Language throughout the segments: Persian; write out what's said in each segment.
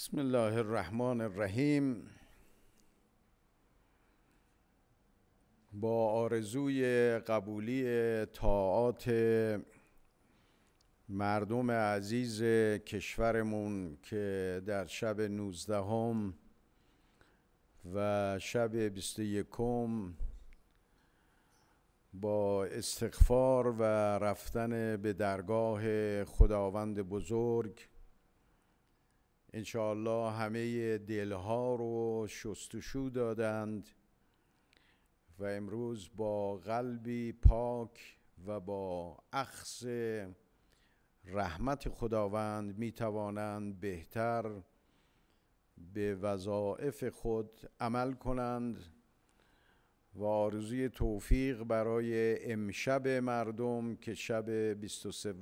بسم الله الرحمن الرحیم با آرزوی قبولی طاعات مردم عزیز کشورمون که در شب 19 و شب 21 با استغفار و رفتن به درگاه خداوند بزرگ انشاءالله همه دلها رو شستشو دادند و امروز با قلبی پاک و با اخص رحمت خداوند می توانند بهتر به وظائف خود عمل کنند و آرزوی توفیق برای امشب مردم که شب 23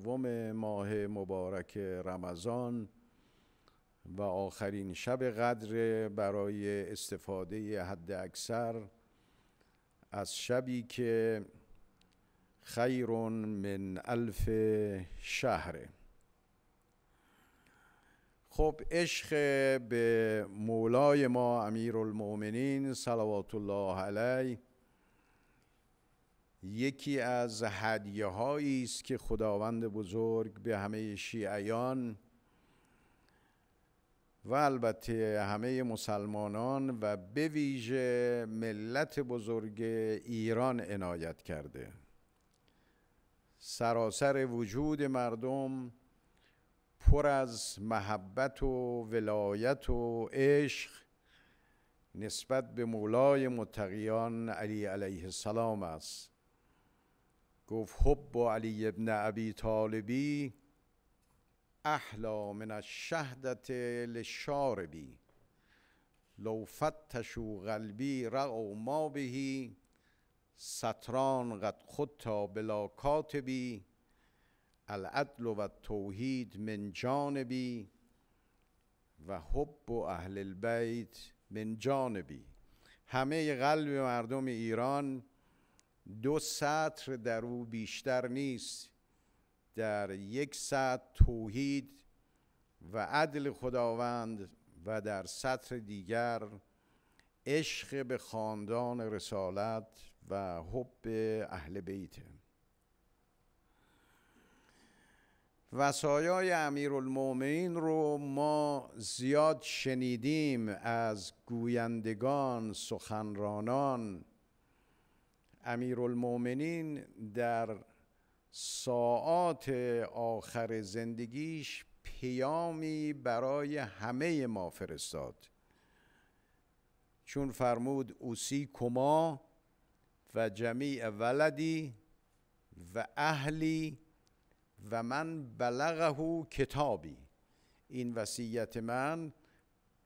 ماه مبارک رمضان و آخرین شب قدر برای استفاده حد اکثر از شبی که خیر من الف شهر خب عشق به مولای ما امیر المومنین، صلوات الله علیه یکی از هدیه است که خداوند بزرگ به همه شیعیان و البته همه مسلمانان و به ویژه ملت بزرگ ایران عنایت کرده سراسر وجود مردم پر از محبت و ولایت و عشق نسبت به مولای متقیان علی علیه السلام است گفت حب و علی ابن ابی طالبی احلا من الشهدت لشاربی لو فتشو قلبی رعو ما بهی ستران قد خودتا بلا کاتبی العدل و توحید من جانبی و حب و اهل البیت من جانبی همه قلب مردم ایران دو سطر در او بیشتر نیست در یک سطح توحید و عدل خداوند و در سطر دیگر عشق به خاندان رسالت و حب اهل بیت وسایای امیرالمومنین رو ما زیاد شنیدیم از گویندگان سخنرانان امیرالمومنین در ساعات آخر زندگیش پیامی برای همه ما فرستاد چون فرمود اوسی کما و جمیع ولدی و اهلی و من بلغه کتابی این وصیت من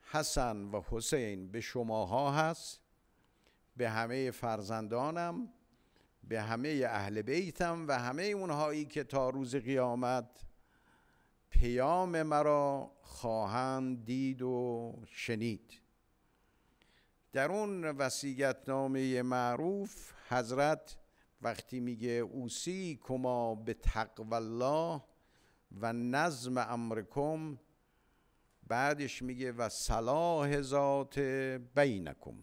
حسن و حسین به شماها هست به همه فرزندانم به همه اهل بیتم و همه اونهایی که تا روز قیامت پیام مرا خواهند دید و شنید در اون وسیعتنامه معروف حضرت وقتی میگه اوسی کما به تقوی الله و نظم امرکم بعدش میگه و صلاح ذات بینکم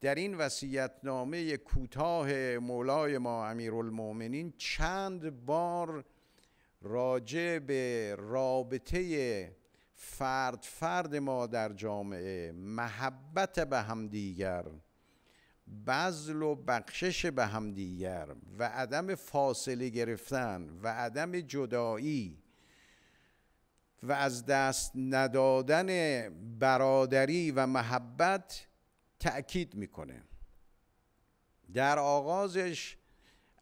در این وصیتنامه کوتاه مولای ما امیرالمؤمنین چند بار راجع به رابطه فرد فرد ما در جامعه محبت به همدیگر بذل و بخشش به همدیگر و عدم فاصله گرفتن و عدم جدایی و از دست ندادن برادری و محبت تأکید میکنه در آغازش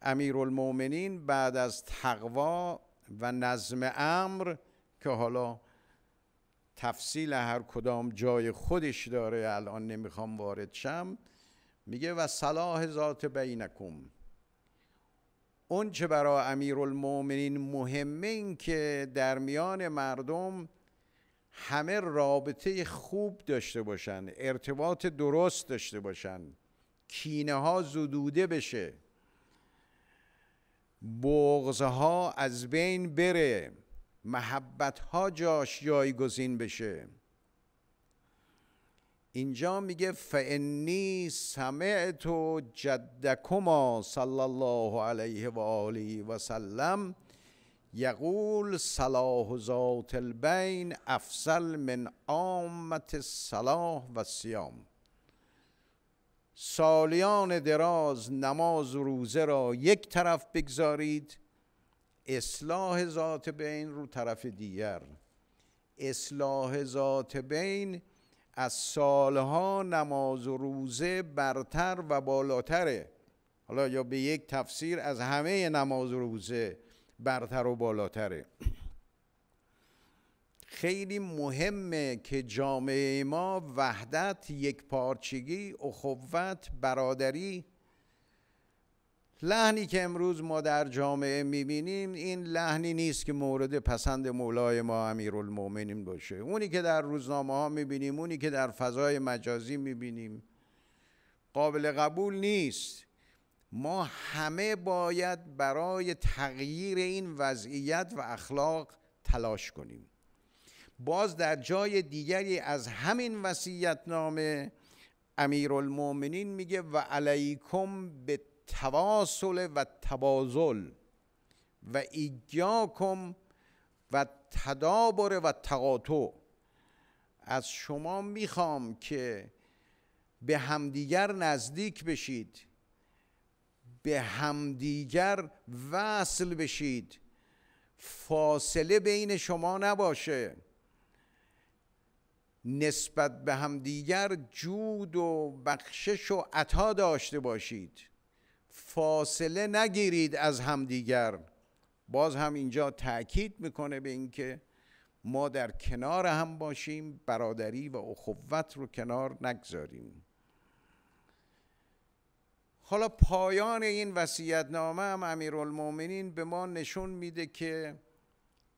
امیرالمؤمنین بعد از تقوا و نظم امر که حالا تفصیل هر کدام جای خودش داره الان نمیخوام وارد شم میگه و صلاح ذات بینکم اون چه برای امیرالمؤمنین مهمه این که در میان مردم همه رابطه خوب داشته باشن ارتباط درست داشته باشن کینه ها زدوده بشه بغزه ها از بین بره محبت ها جاش جایگزین بشه اینجا میگه فعنی سمعت جدکما صلی الله علیه و آله و سلم یقول صلاح ذات البین افضل من عامت صلاح و سیام سالیان دراز نماز و روزه را یک طرف بگذارید اصلاح ذات بین رو طرف دیگر اصلاح ذات بین از سالها نماز و روزه برتر و بالاتره حالا یا به یک تفسیر از همه نماز و روزه برتر و بالاتره خیلی مهمه که جامعه ما وحدت یکپارچگی اخوت برادری لحنی که امروز ما در جامعه میبینیم این لحنی نیست که مورد پسند مولای ما امیرالمؤمنین باشه اونی که در روزنامه ها میبینیم اونی که در فضای مجازی میبینیم قابل قبول نیست ما همه باید برای تغییر این وضعیت و اخلاق تلاش کنیم باز در جای دیگری از همین وسیعت امیر امیرالمؤمنین میگه و علیکم به تواصل و تبازل و ایگیاکم و تدابر و تقاطع از شما میخوام که به همدیگر نزدیک بشید به همدیگر وصل بشید فاصله بین شما نباشه نسبت به همدیگر جود و بخشش و عطا داشته باشید فاصله نگیرید از همدیگر باز هم اینجا تاکید میکنه به اینکه ما در کنار هم باشیم برادری و اخوت رو کنار نگذاریم حالا پایان این وصیتنامه هم امیرالمؤمنین به ما نشون میده که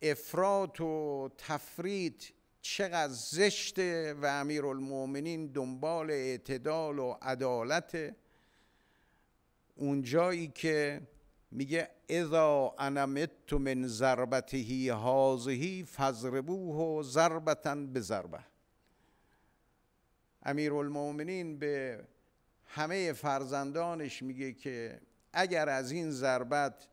افراط و تفرید چقدر زشته و امیرالمؤمنین دنبال اعتدال و عدالت اونجایی که میگه اذا انمت من ضربته هازهی فضربوه ضربتن به ضربه امیرالمؤمنین به همه فرزندانش میگه که اگر از این ضربت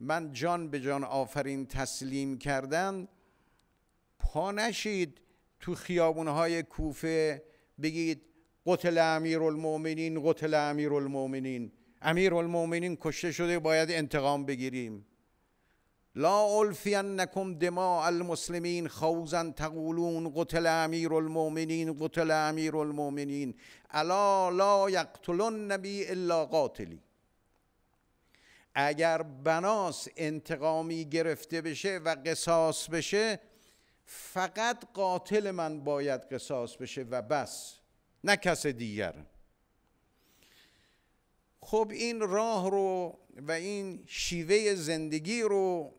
من جان به جان آفرین تسلیم کردن پا نشید تو خیابونهای کوفه بگید قتل امیر المومنین قتل امیر المومنین امیر کشته شده باید انتقام بگیریم لا الفینکم دماء المسلمین خوزا تقولون قتل امیر المؤمنین قتل امیر المؤمنین الا لا یقتلون نبی الا قاتلی اگر بناس انتقامی گرفته بشه و قصاص بشه فقط قاتل من باید قصاص بشه و بس نه کس دیگر خب این راه رو و این شیوه زندگی رو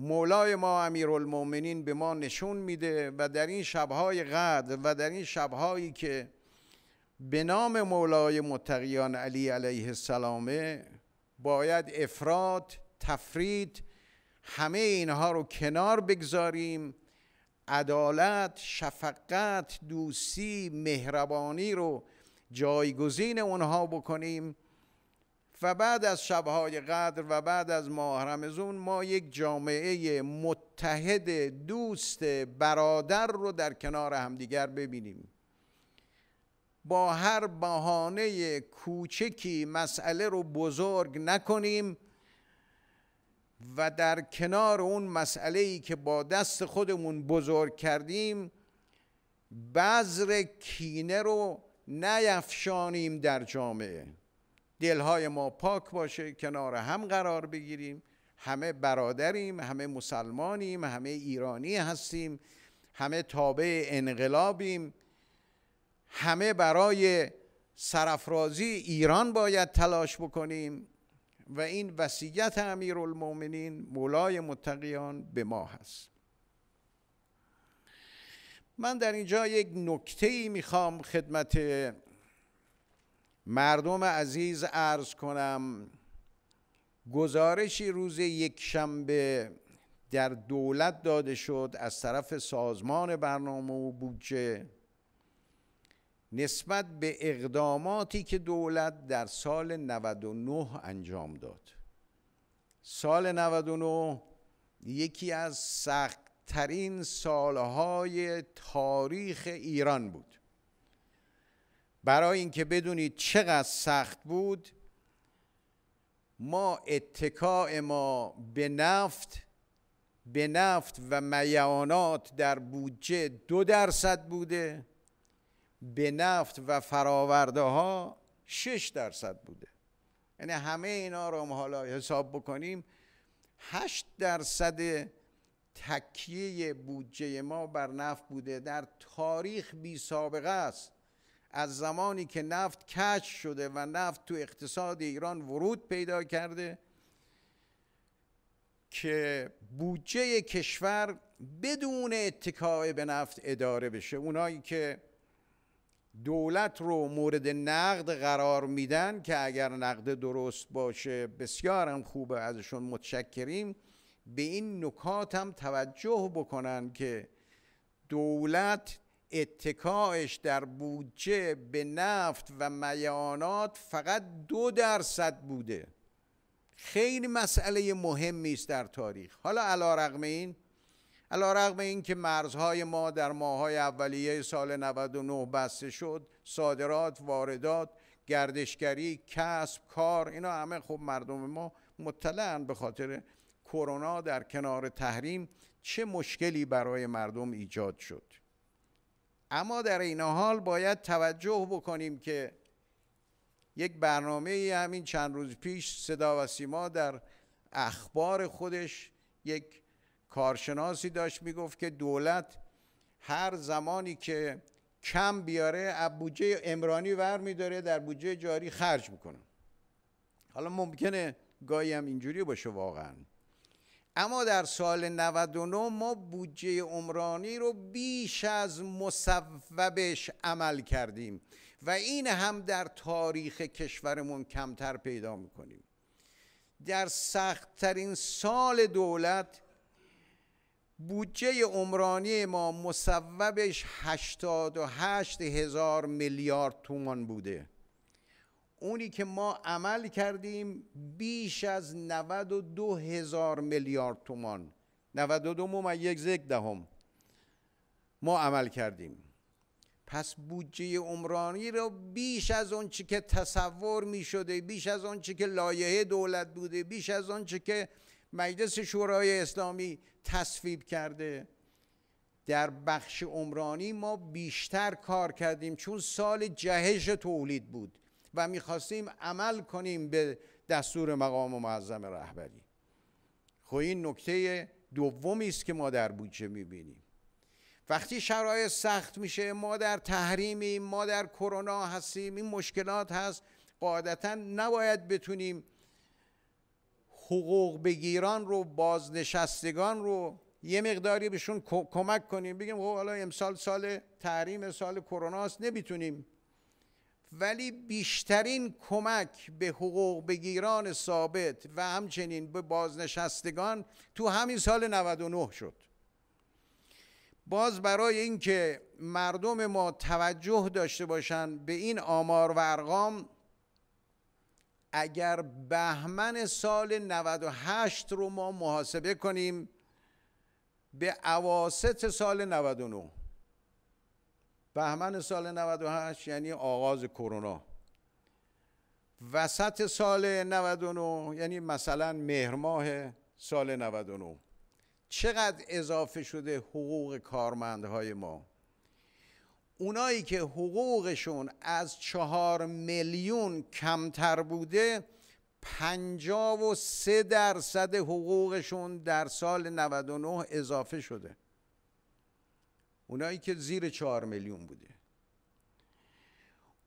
مولای ما المومنین به ما نشون میده و در این شبهای قدر و در این شبهایی که به نام مولای متقیان علی علیه السلامه باید افراد تفرید همه اینها رو کنار بگذاریم عدالت شفقت دوستی مهربانی رو جایگزین اونها بکنیم و بعد از شبهای قدر و بعد از ماه رمزون ما یک جامعه متحد دوست برادر رو در کنار همدیگر ببینیم با هر بهانه کوچکی مسئله رو بزرگ نکنیم و در کنار اون مسئله ای که با دست خودمون بزرگ کردیم بذر کینه رو نیفشانیم در جامعه دلهای ما پاک باشه کنار هم قرار بگیریم همه برادریم همه مسلمانیم همه ایرانی هستیم همه تابع انقلابیم همه برای سرفرازی ایران باید تلاش بکنیم و این امیر امیرالمؤمنین مولای متقیان به ما هست من در اینجا یک نکته ای میخوام خدمت مردم عزیز عرض کنم گزارشی روز یک شنبه در دولت داده شد از طرف سازمان برنامه و بودجه نسبت به اقداماتی که دولت در سال 99 انجام داد سال 99 یکی از سختترین سالهای تاریخ ایران بود برای اینکه بدونید چقدر سخت بود ما اتکاع ما به نفت به نفت و میانات در بودجه دو درصد بوده به نفت و فراورده ها 6 درصد بوده یعنی همه اینا رو هم حالا حساب بکنیم هشت درصد تکیه بودجه ما بر نفت بوده در تاریخ بی سابقه است از زمانی که نفت کش شده و نفت تو اقتصاد ایران ورود پیدا کرده که بودجه کشور بدون اتکای به نفت اداره بشه اونایی که دولت رو مورد نقد قرار میدن که اگر نقد درست باشه بسیار هم خوبه ازشون متشکریم به این نکات هم توجه بکنن که دولت اتکاعش در بودجه به نفت و میانات فقط دو درصد بوده خیلی مسئله مهمی است در تاریخ حالا علا رقم این علا رقم این که مرزهای ما در ماهای اولیه سال 99 بسته شد صادرات، واردات، گردشگری، کسب، کار اینا همه خب مردم ما مطلعن به خاطر کرونا در کنار تحریم چه مشکلی برای مردم ایجاد شد اما در این حال باید توجه بکنیم که یک برنامه همین چند روز پیش صدا و سیما در اخبار خودش یک کارشناسی داشت میگفت که دولت هر زمانی که کم بیاره از بودجه امرانی ور میداره در بودجه جاری خرج میکنه حالا ممکنه گاهی هم اینجوری باشه واقعا اما در سال 99 ما بودجه عمرانی رو بیش از مصوبش عمل کردیم و این هم در تاریخ کشورمون کمتر پیدا میکنیم در سختترین سال دولت بودجه عمرانی ما مصوبش 88 هزار میلیارد تومان بوده اونی که ما عمل کردیم بیش از 92 هزار میلیارد تومان 92 ممیز یک دهم ما عمل کردیم پس بودجه عمرانی را بیش از آنچه که تصور می شده بیش از آنچه که لایحه دولت بوده بیش از آنچه که مجلس شورای اسلامی تصویب کرده در بخش عمرانی ما بیشتر کار کردیم چون سال جهش تولید بود و میخواستیم عمل کنیم به دستور مقام و معظم رهبری خب این نکته دومی است که ما در بودجه میبینیم وقتی شرایط سخت میشه ما در تحریمیم ما در کرونا هستیم این مشکلات هست قاعدتا نباید بتونیم حقوق بگیران رو بازنشستگان رو یه مقداری بهشون کمک کنیم بگیم خب حالا امسال سال تحریم سال کروناست نمیتونیم ولی بیشترین کمک به حقوق بگیران ثابت و همچنین به بازنشستگان تو همین سال 99 شد باز برای اینکه مردم ما توجه داشته باشند به این آمار و ارقام اگر بهمن سال 98 رو ما محاسبه کنیم به عواست سال 99 بهمن سال 98 یعنی آغاز کرونا وسط سال 99 یعنی مثلا مهر ماه سال 99 چقدر اضافه شده حقوق کارمندهای ما اونایی که حقوقشون از چهار میلیون کمتر بوده پنجاب و سه درصد حقوقشون در سال 99 اضافه شده اونایی که زیر چهار میلیون بوده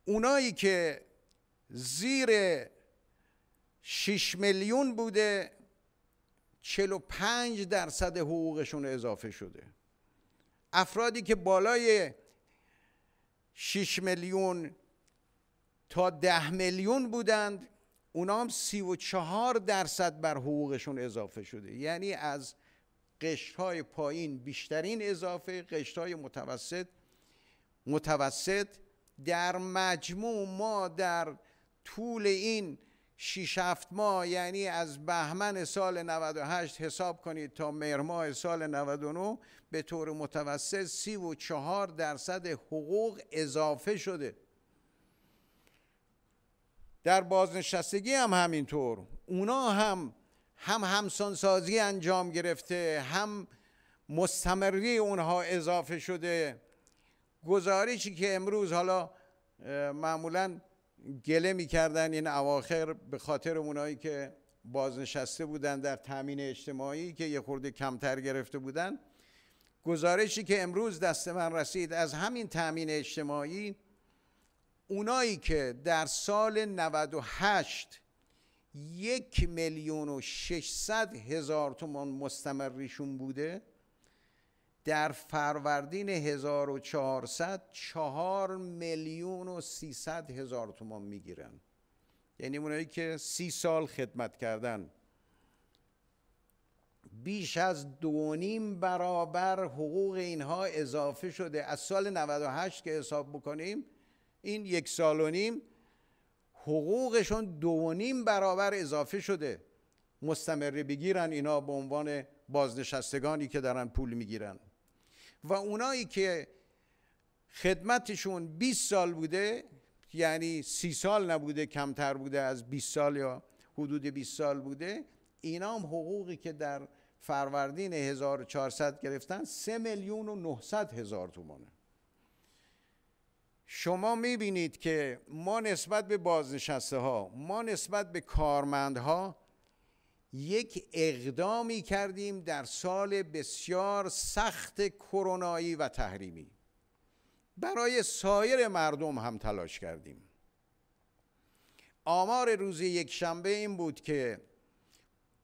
اونایی که زیر 6 میلیون بوده 45 درصد حقوقشون اضافه شده افرادی که بالای 6 میلیون تا 10 میلیون بودند اونام 34 درصد بر حقوقشون اضافه شده یعنی از قشت های پایین بیشترین اضافه قشت های متوسط متوسط در مجموع ما در طول این 6 7 ماه یعنی از بهمن سال 98 حساب کنید تا مهر ماه سال 99 به طور متوسط 34 درصد حقوق اضافه شده در بازنشستگی هم همینطور اونا هم هم همسانسازی انجام گرفته هم مستمری اونها اضافه شده گزارشی که امروز حالا معمولا گله میکردن این اواخر به خاطر اونایی که بازنشسته بودن در تامین اجتماعی که یه خورده کمتر گرفته بودن گزارشی که امروز دست من رسید از همین تامین اجتماعی اونایی که در سال 98 یک میلیون و ششصد هزار تومان مستمریشون بوده در فروردین 1400 چهار میلیون و سیصد هزار تومان میگیرن یعنی اونایی که سی سال خدمت کردن بیش از دونیم برابر حقوق اینها اضافه شده از سال 98 که حساب بکنیم این یک سال و نیم حقوقشون دو برابر اضافه شده مستمره بگیرن اینا به عنوان بازنشستگانی که دارن پول میگیرن و اونایی که خدمتشون 20 سال بوده یعنی سی سال نبوده کمتر بوده از 20 سال یا حدود 20 سال بوده اینا هم حقوقی که در فروردین 1400 گرفتن 3 میلیون و 900 هزار تومانه شما میبینید که ما نسبت به بازنشسته ها ما نسبت به کارمند ها یک اقدامی کردیم در سال بسیار سخت کرونایی و تحریمی برای سایر مردم هم تلاش کردیم آمار روز یک شنبه این بود که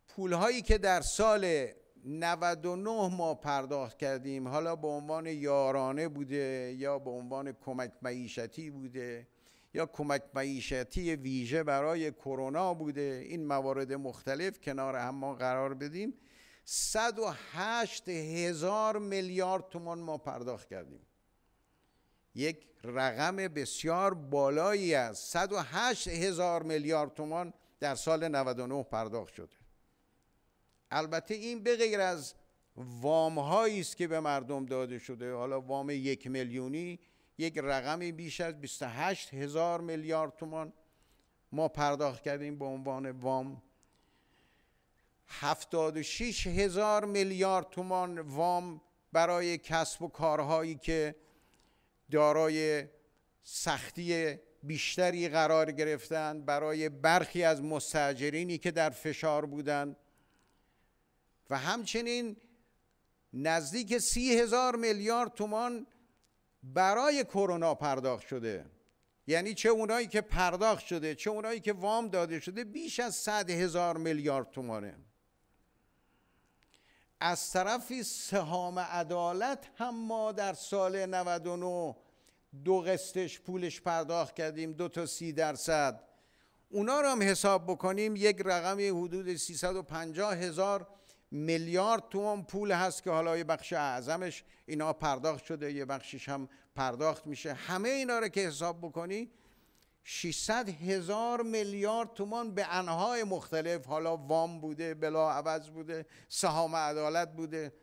پولهایی که در سال 99 ما پرداخت کردیم حالا به عنوان یارانه بوده یا به عنوان کمک معیشتی بوده یا کمک معیشتی ویژه برای کرونا بوده این موارد مختلف کنار هم ما قرار بدیم 108 هزار میلیارد تومان ما پرداخت کردیم یک رقم بسیار بالایی است 108 هزار میلیارد تومان در سال 99 پرداخت شده البته این به غیر از وام هایی است که به مردم داده شده حالا وام یک میلیونی یک رقم بیش از 28 هزار میلیارد تومان ما پرداخت کردیم به عنوان وام 76 هزار میلیارد تومان وام برای کسب و کارهایی که دارای سختی بیشتری قرار گرفتند برای برخی از مستجرینی که در فشار بودند و همچنین نزدیک سی هزار میلیارد تومان برای کرونا پرداخت شده یعنی چه اونایی که پرداخت شده چه اونایی که وام داده شده بیش از صد هزار میلیارد تومانه از طرف سهام عدالت هم ما در سال 99 دو قسطش پولش پرداخت کردیم دو تا سی درصد اونا رو هم حساب بکنیم یک رقمی حدود 350 هزار میلیارد تومان پول هست که حالا یه بخش اعظمش اینا پرداخت شده یه بخشش هم پرداخت میشه همه اینا رو که حساب بکنی 600 هزار میلیارد تومان به انهای مختلف حالا وام بوده بلا عوض بوده سهام عدالت بوده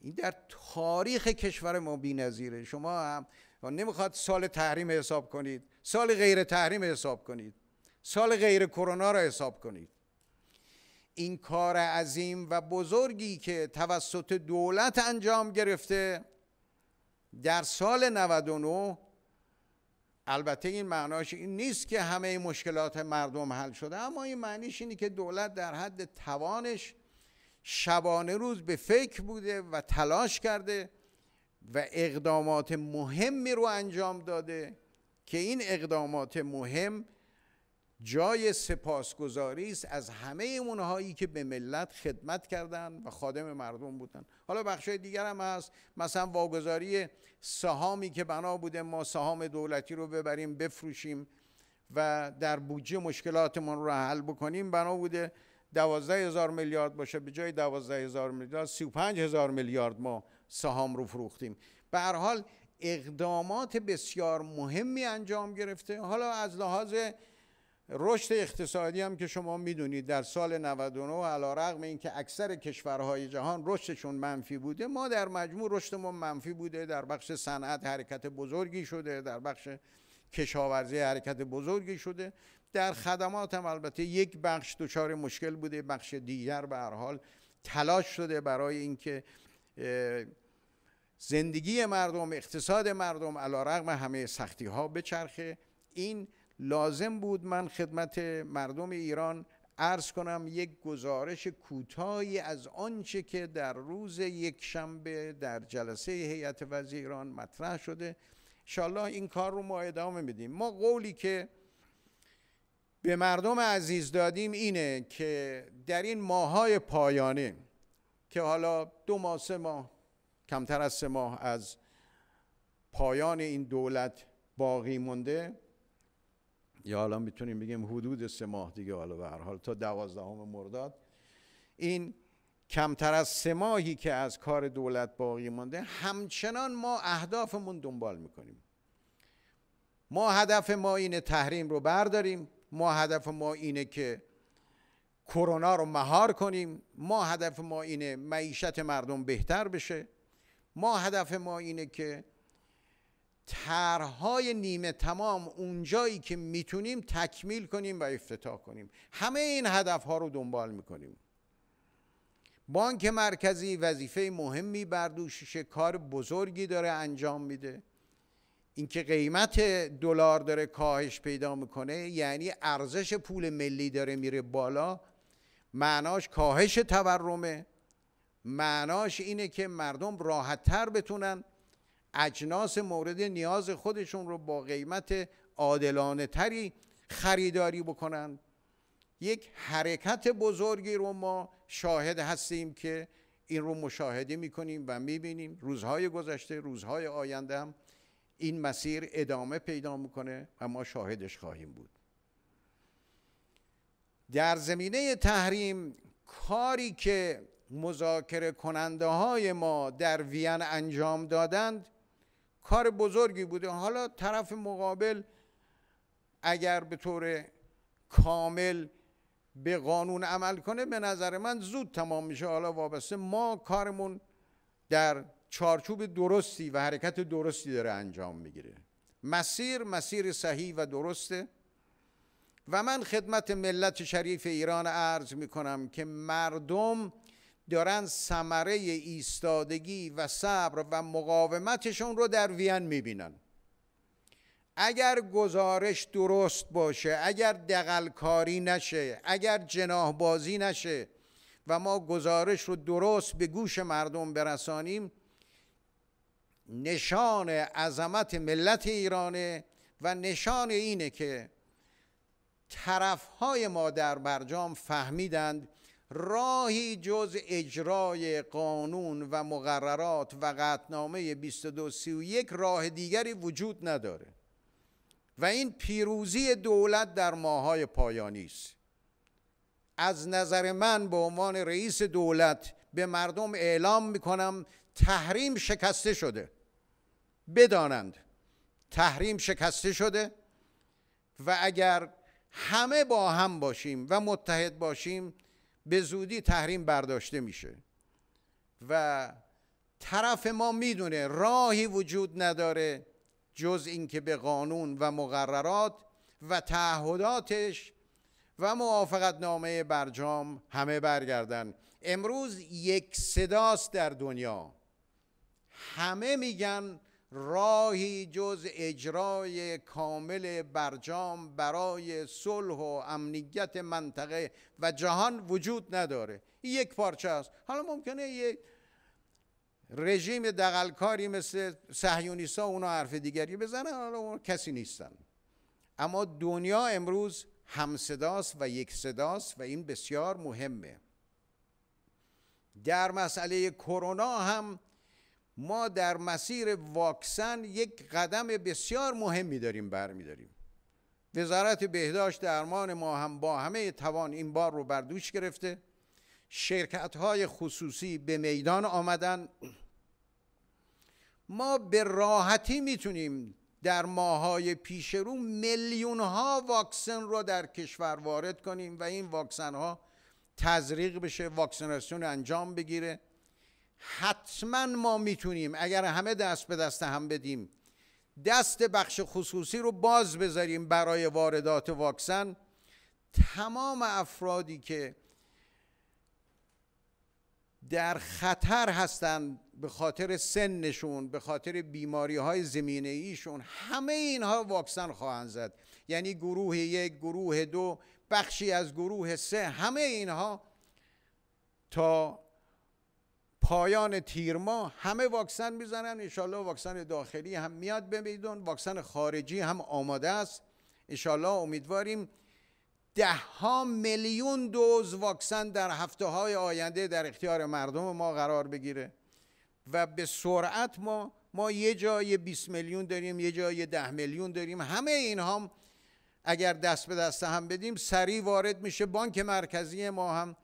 این در تاریخ کشور ما نظیره شما هم نمیخواد سال تحریم حساب کنید سال غیر تحریم حساب کنید سال غیر کرونا را حساب کنید این کار عظیم و بزرگی که توسط دولت انجام گرفته در سال 99 البته این معناش این نیست که همه مشکلات مردم حل شده اما این معنیش اینه که دولت در حد توانش شبانه روز به فکر بوده و تلاش کرده و اقدامات مهمی رو انجام داده که این اقدامات مهم جای سپاسگزاری است از همه اونهایی که به ملت خدمت کردند و خادم مردم بودن حالا بخشای دیگر هم هست مثلا واگذاری سهامی که بنا بوده ما سهام دولتی رو ببریم بفروشیم و در بودجه مشکلاتمون رو حل بکنیم بنا بوده دوازده هزار میلیارد باشه به جای دوازده هزار میلیارد سی و پنج هزار میلیارد ما سهام رو فروختیم به هر حال اقدامات بسیار مهمی انجام گرفته حالا از لحاظ رشد اقتصادی هم که شما میدونید در سال 99 علا رقم این که اکثر کشورهای جهان رشدشون منفی بوده ما در مجموع رشدمون منفی بوده در بخش صنعت حرکت بزرگی شده در بخش کشاورزی حرکت بزرگی شده در خدمات هم البته یک بخش دچار مشکل بوده بخش دیگر به هر حال تلاش شده برای اینکه زندگی مردم اقتصاد مردم علا رقم همه سختی ها بچرخه این لازم بود من خدمت مردم ایران عرض کنم یک گزارش کوتاهی از آنچه که در روز یک در جلسه هیئت وزیران مطرح شده انشالله این کار رو ما ادامه میدیم ما قولی که به مردم عزیز دادیم اینه که در این ماهای پایانه که حالا دو ماه سه ماه کمتر از سه ماه از پایان این دولت باقی مونده یا الان میتونیم بگیم حدود سه ماه دیگه حالا به هر حال تا دوازدهم مرداد این کمتر از سه ماهی که از کار دولت باقی مانده همچنان ما اهدافمون دنبال میکنیم ما هدف ما اینه تحریم رو برداریم ما هدف ما اینه که کرونا رو مهار کنیم ما هدف ما اینه معیشت مردم بهتر بشه ما هدف ما اینه که طرحهای نیمه تمام اونجایی که میتونیم تکمیل کنیم و افتتاح کنیم همه این هدف ها رو دنبال میکنیم بانک مرکزی وظیفه مهمی بر کار بزرگی داره انجام میده اینکه قیمت دلار داره کاهش پیدا میکنه یعنی ارزش پول ملی داره میره بالا معناش کاهش تورمه معناش اینه که مردم راحت تر بتونن اجناس مورد نیاز خودشون رو با قیمت عادلانه تری خریداری بکنند یک حرکت بزرگی رو ما شاهد هستیم که این رو مشاهده میکنیم و بینیم روزهای گذشته روزهای آینده هم این مسیر ادامه پیدا میکنه و ما شاهدش خواهیم بود در زمینه تحریم کاری که مذاکره کننده های ما در وین انجام دادند کار بزرگی بوده حالا طرف مقابل اگر به طور کامل به قانون عمل کنه به نظر من زود تمام میشه حالا وابسته ما کارمون در چارچوب درستی و حرکت درستی داره انجام میگیره مسیر مسیر صحیح و درسته و من خدمت ملت شریف ایران عرض میکنم که مردم دارن ثمره ایستادگی و صبر و مقاومتشون رو در وین میبینن اگر گزارش درست باشه اگر دقلکاری نشه اگر جناح بازی نشه و ما گزارش رو درست به گوش مردم برسانیم نشان عظمت ملت ایرانه و نشان اینه که طرفهای ما در برجام فهمیدند راهی جز اجرای قانون و مقررات و قطنامه 2231 راه دیگری وجود نداره و این پیروزی دولت در ماهای پایانی است از نظر من به عنوان رئیس دولت به مردم اعلام میکنم تحریم شکسته شده بدانند تحریم شکسته شده و اگر همه با هم باشیم و متحد باشیم به زودی تحریم برداشته میشه و طرف ما میدونه راهی وجود نداره جز اینکه به قانون و مقررات و تعهداتش و موافقت نامه برجام همه برگردن امروز یک صداست در دنیا همه میگن راهی جز اجرای کامل برجام برای صلح و امنیت منطقه و جهان وجود نداره یک پارچه است حالا ممکنه یک رژیم دقلکاری مثل سهیونیسا اونا حرف دیگری بزنن حالا اون کسی نیستن اما دنیا امروز همصداست و یک صداست و این بسیار مهمه در مسئله کرونا هم ما در مسیر واکسن یک قدم بسیار مهمی داریم برمیداریم وزارت بهداشت درمان ما هم با همه توان این بار رو بر دوش گرفته شرکت های خصوصی به میدان آمدن ما به راحتی میتونیم در ماهای پیش رو میلیون ها واکسن رو در کشور وارد کنیم و این واکسن ها تزریق بشه واکسیناسیون انجام بگیره حتما ما میتونیم اگر همه دست به دست هم بدیم دست بخش خصوصی رو باز بذاریم برای واردات واکسن تمام افرادی که در خطر هستند به خاطر سنشون به خاطر بیماری های زمینه ایشون همه اینها واکسن خواهند زد یعنی گروه یک گروه دو بخشی از گروه سه همه اینها تا پایان تیر ماه همه واکسن میزنن انشالله واکسن داخلی هم میاد بمیدون واکسن خارجی هم آماده است انشالله امیدواریم ده ها میلیون دوز واکسن در هفته های آینده در اختیار مردم ما قرار بگیره و به سرعت ما ما یه جای 20 میلیون داریم یه جای 10 میلیون داریم همه این هم اگر دست به دست هم بدیم سریع وارد میشه بانک مرکزی ما هم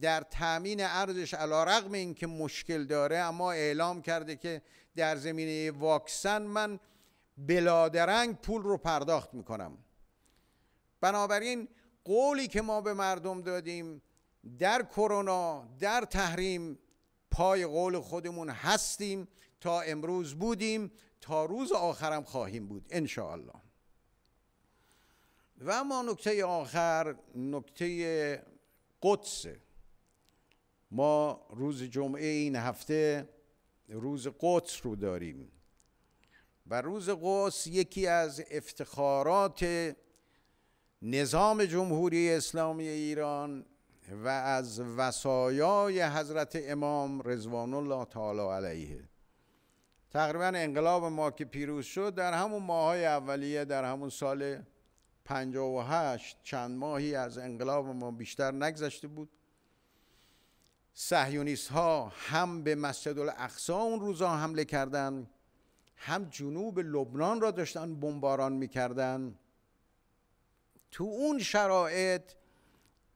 در تامین ارزش علا رقم این که مشکل داره اما اعلام کرده که در زمینه واکسن من بلادرنگ پول رو پرداخت میکنم بنابراین قولی که ما به مردم دادیم در کرونا در تحریم پای قول خودمون هستیم تا امروز بودیم تا روز آخرم خواهیم بود ان الله و اما نکته آخر نکته قدسه ما روز جمعه این هفته روز قدس رو داریم و روز قدس یکی از افتخارات نظام جمهوری اسلامی ایران و از وسایای حضرت امام رضوان الله تعالی علیه تقریبا انقلاب ما که پیروز شد در همون ماهای اولیه در همون سال 58 چند ماهی از انقلاب ما بیشتر نگذشته بود سهیونیست ها هم به مسجد الاخصا اون روزا حمله کردند هم جنوب لبنان را داشتن بمباران میکردن تو اون شرایط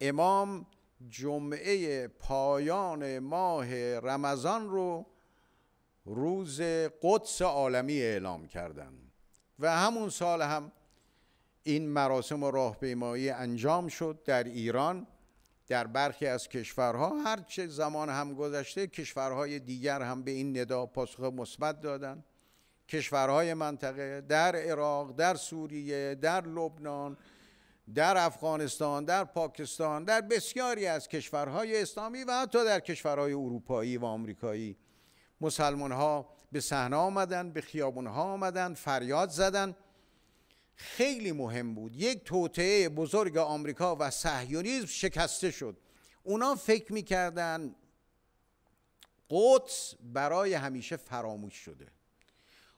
امام جمعه پایان ماه رمضان رو روز قدس عالمی اعلام کردن و همون سال هم این مراسم و راهپیمایی انجام شد در ایران در برخی از کشورها هر چه زمان هم گذشته کشورهای دیگر هم به این ندا پاسخ مثبت دادند کشورهای منطقه در عراق در سوریه در لبنان در افغانستان در پاکستان در بسیاری از کشورهای اسلامی و حتی در کشورهای اروپایی و آمریکایی مسلمان ها به صحنه آمدند به خیابون ها آمدن فریاد زدند خیلی مهم بود یک توطعه بزرگ آمریکا و صهیونیسم شکسته شد اونا فکر میکردن قدس برای همیشه فراموش شده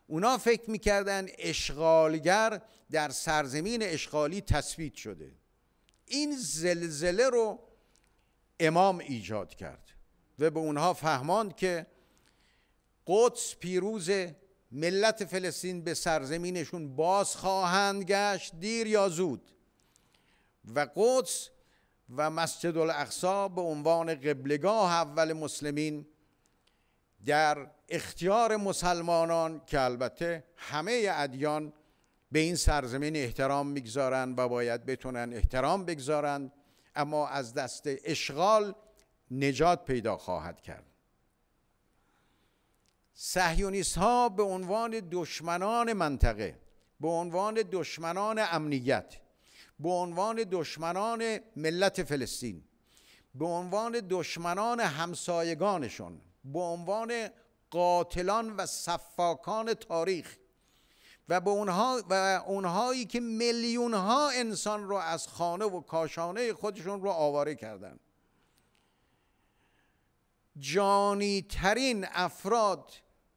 اونا فکر میکردن اشغالگر در سرزمین اشغالی تثبیت شده این زلزله رو امام ایجاد کرد و به اونها فهماند که قدس پیروزه ملت فلسطین به سرزمینشون باز خواهند گشت دیر یا زود و قدس و مسجد الاقصا به عنوان قبلگاه اول مسلمین در اختیار مسلمانان که البته همه ادیان به این سرزمین احترام میگذارند و باید بتونن احترام بگذارند اما از دست اشغال نجات پیدا خواهد کرد سهیونیست ها به عنوان دشمنان منطقه به عنوان دشمنان امنیت به عنوان دشمنان ملت فلسطین به عنوان دشمنان همسایگانشون به عنوان قاتلان و صفاکان تاریخ و به اونها و اونهایی که میلیون ها انسان رو از خانه و کاشانه خودشون رو آواره کردن جانی ترین افراد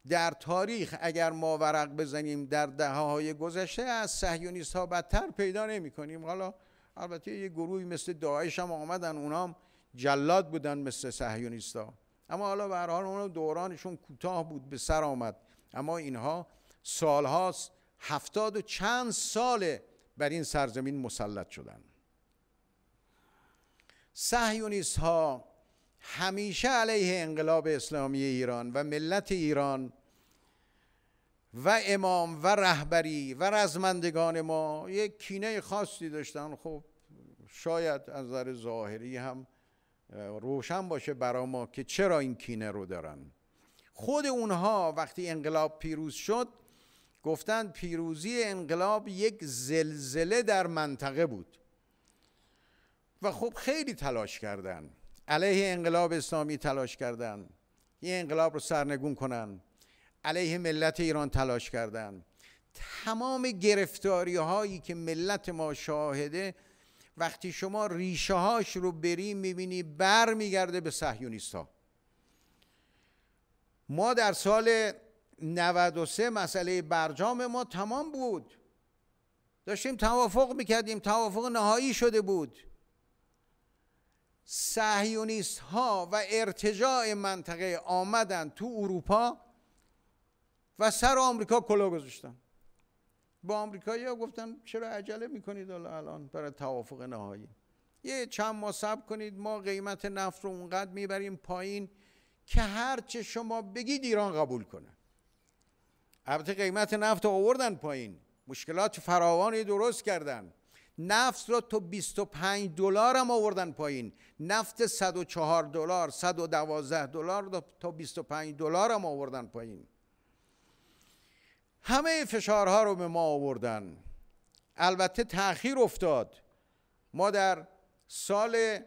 در تاریخ اگر ما ورق بزنیم در دهه های گذشته از سهیونیست ها بدتر پیدا نمی کنیم حالا البته یه گروهی مثل داعش هم آمدن اونام جلاد بودن مثل سهیونیست ها اما حالا به هر دورانشون کوتاه بود به سر آمد اما اینها سالهاست هفتاد و چند ساله بر این سرزمین مسلط شدن سهیونیست ها همیشه علیه انقلاب اسلامی ایران و ملت ایران و امام و رهبری و رزمندگان ما یک کینه خاصی داشتن خب شاید از نظر ظاهری هم روشن باشه برا ما که چرا این کینه رو دارن خود اونها وقتی انقلاب پیروز شد گفتند پیروزی انقلاب یک زلزله در منطقه بود و خب خیلی تلاش کردند علیه انقلاب اسلامی تلاش کردند این انقلاب رو سرنگون کنن علیه ملت ایران تلاش کردند تمام گرفتاری هایی که ملت ما شاهده وقتی شما ریشه هاش رو بریم میبینی بر میگرده به سهیونیست ها ما در سال 93 مسئله برجام ما تمام بود داشتیم توافق میکردیم توافق نهایی شده بود سهیونیست ها و ارتجاع منطقه آمدن تو اروپا و سر آمریکا کلا گذاشتن با آمریکایی گفتن چرا عجله میکنید الان برای توافق نهایی یه چند ماه سب کنید ما قیمت نفت رو اونقدر میبریم پایین که هرچه شما بگید ایران قبول کنه البته قیمت نفت رو آوردن پایین مشکلات فراوانی درست کردن نفت رو تا 25 دلار هم آوردن پایین نفت 104 دلار 112 دلار تا 25 دلار هم آوردن پایین همه فشارها رو به ما آوردن البته تاخیر افتاد ما در سال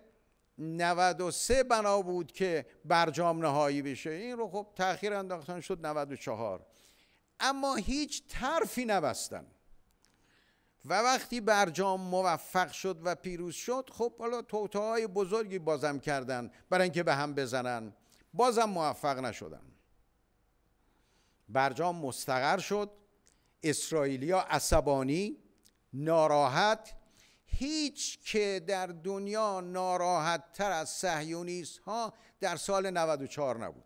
93 بنا بود که برجام نهایی بشه این رو خب تاخیر انداختن شد 94 اما هیچ طرفی نبستن و وقتی برجام موفق شد و پیروز شد خب حالا توته های بزرگی بازم کردن برای اینکه به هم بزنن بازم موفق نشدن برجام مستقر شد اسرائیلیا عصبانی ناراحت هیچ که در دنیا ناراحت تر از سهیونیست ها در سال 94 نبود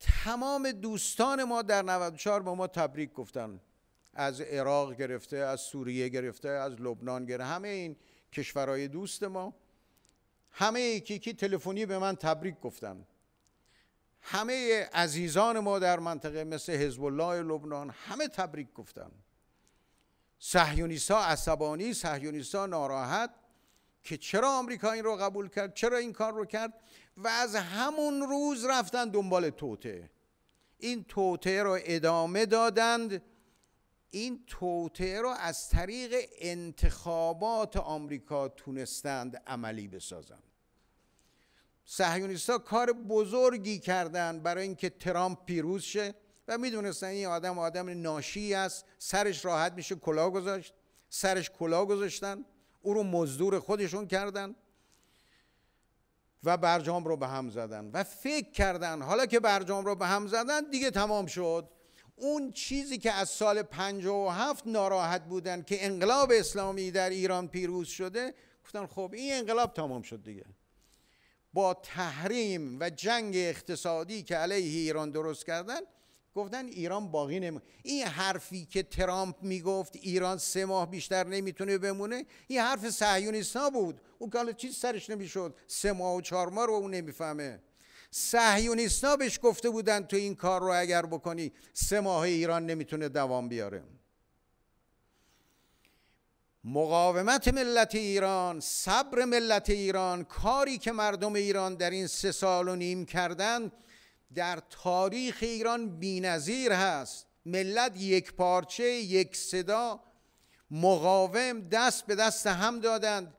تمام دوستان ما در 94 به ما تبریک گفتن از عراق گرفته از سوریه گرفته از لبنان گرفته همه این کشورهای دوست ما همه یکی که تلفنی به من تبریک گفتن همه عزیزان ما در منطقه مثل حزب الله لبنان همه تبریک گفتن صهیونیست‌ها عصبانی صهیونیست‌ها ناراحت که چرا آمریکا این رو قبول کرد چرا این کار رو کرد و از همون روز رفتن دنبال توته این توته رو ادامه دادند این توطعه رو از طریق انتخابات آمریکا تونستند عملی بسازند سهیونیست کار بزرگی کردن برای اینکه ترامپ پیروز شه و میدونستن این آدم آدم ناشی است سرش راحت میشه کلا گذاشت سرش کلا گذاشتن او رو مزدور خودشون کردن و برجام رو به هم زدن و فکر کردن حالا که برجام رو به هم زدن دیگه تمام شد اون چیزی که از سال 57 ناراحت بودن که انقلاب اسلامی در ایران پیروز شده گفتن خب این انقلاب تمام شد دیگه با تحریم و جنگ اقتصادی که علیه ایران درست کردن گفتن ایران باقی نمی این حرفی که ترامپ میگفت ایران سه ماه بیشتر نمیتونه بمونه این حرف صهیونیست بود اون که حالا چیز سرش نمیشد سه ماه و چهار ماه رو اون نمیفهمه سهیونیستنا بهش گفته بودن تو این کار رو اگر بکنی سه ماه ایران نمیتونه دوام بیاره مقاومت ملت ایران صبر ملت ایران کاری که مردم ایران در این سه سال و نیم کردن در تاریخ ایران بینظیر هست ملت یک پارچه یک صدا مقاوم دست به دست هم دادند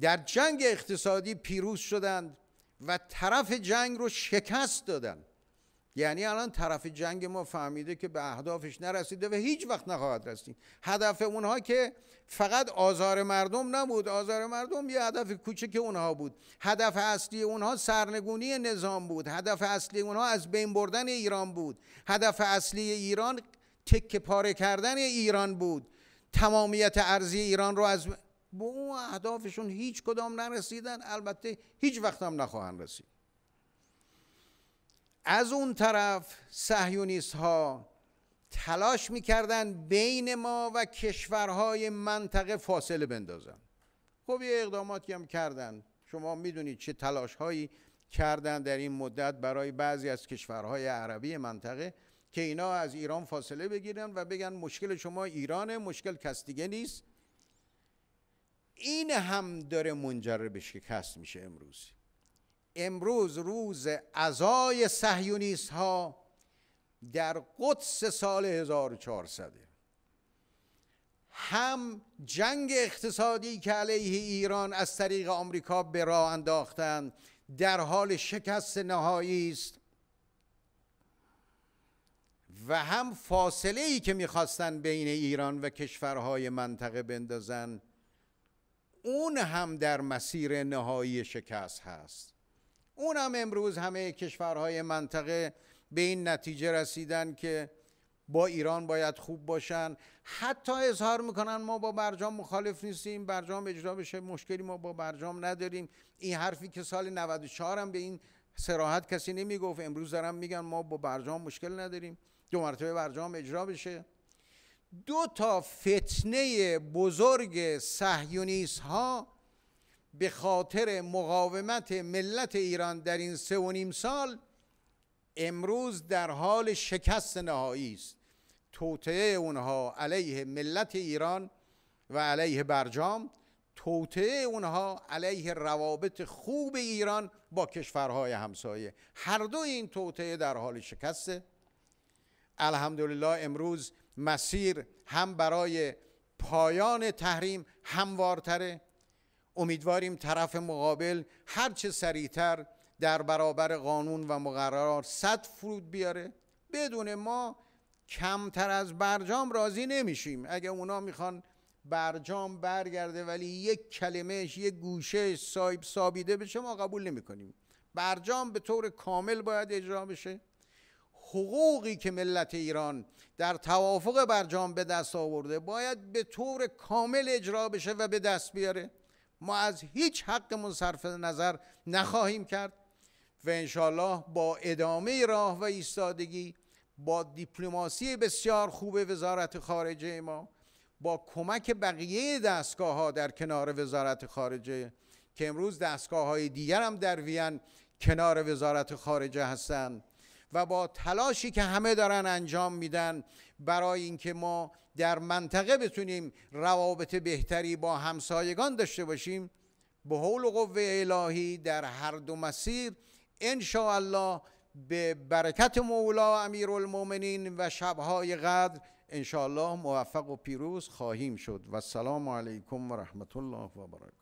در جنگ اقتصادی پیروز شدند و طرف جنگ رو شکست دادن یعنی الان طرف جنگ ما فهمیده که به اهدافش نرسیده و هیچ وقت نخواهد رسید هدف اونها که فقط آزار مردم نبود آزار مردم یه هدف کوچک اونها بود هدف اصلی اونها سرنگونی نظام بود هدف اصلی اونها از بین بردن ایران بود هدف اصلی ایران تک پاره کردن ایران بود تمامیت ارزی ایران رو از به اون اهدافشون هیچ کدام نرسیدن البته هیچ وقت هم نخواهند رسید از اون طرف سهیونیست ها تلاش میکردن بین ما و کشورهای منطقه فاصله بندازن خب یه اقداماتی هم کردن شما میدونید چه تلاش هایی کردن در این مدت برای بعضی از کشورهای عربی منطقه که اینا از ایران فاصله بگیرن و بگن مشکل شما ایرانه مشکل کس دیگه نیست این هم داره منجر به شکست میشه امروز امروز روز ازای سهیونیست ها در قدس سال 1400 هم جنگ اقتصادی که علیه ایران از طریق آمریکا به راه انداختند در حال شکست نهایی است و هم فاصله ای که میخواستند بین ایران و کشورهای منطقه بندازند اون هم در مسیر نهایی شکست هست اون هم امروز همه کشورهای منطقه به این نتیجه رسیدن که با ایران باید خوب باشن حتی اظهار میکنن ما با برجام مخالف نیستیم برجام اجرا بشه مشکلی ما با برجام نداریم این حرفی که سال 94 هم به این سراحت کسی نمیگفت امروز دارم میگن ما با برجام مشکل نداریم دو مرتبه برجام اجرا بشه دو تا فتنه بزرگ سهیونیست ها به خاطر مقاومت ملت ایران در این سه و نیم سال امروز در حال شکست نهایی است توطعه اونها علیه ملت ایران و علیه برجام توطعه اونها علیه روابط خوب ایران با کشورهای همسایه هر دو این توطعه در حال شکسته الحمدلله امروز مسیر هم برای پایان تحریم هموارتره امیدواریم طرف مقابل هرچه سریعتر در برابر قانون و مقررات صد فرود بیاره بدون ما کمتر از برجام راضی نمیشیم اگه اونا میخوان برجام برگرده ولی یک کلمهش یک گوشه سایب سابیده بشه ما قبول نمیکنیم برجام به طور کامل باید اجرا بشه حقوقی که ملت ایران در توافق برجام به دست آورده باید به طور کامل اجرا بشه و به دست بیاره ما از هیچ حقمون صرف نظر نخواهیم کرد و انشالله با ادامه راه و ایستادگی با دیپلماسی بسیار خوب وزارت خارجه ما با کمک بقیه دستگاه ها در کنار وزارت خارجه که امروز دستگاه های دیگر هم در وین کنار وزارت خارجه هستند و با تلاشی که همه دارن انجام میدن برای اینکه ما در منطقه بتونیم روابط بهتری با همسایگان داشته باشیم به حول و قوه الهی در هر دو مسیر انشاءالله به برکت مولا المومنین و شبهای قدر انشاءالله موفق و پیروز خواهیم شد و السلام علیکم و رحمت الله و برکاته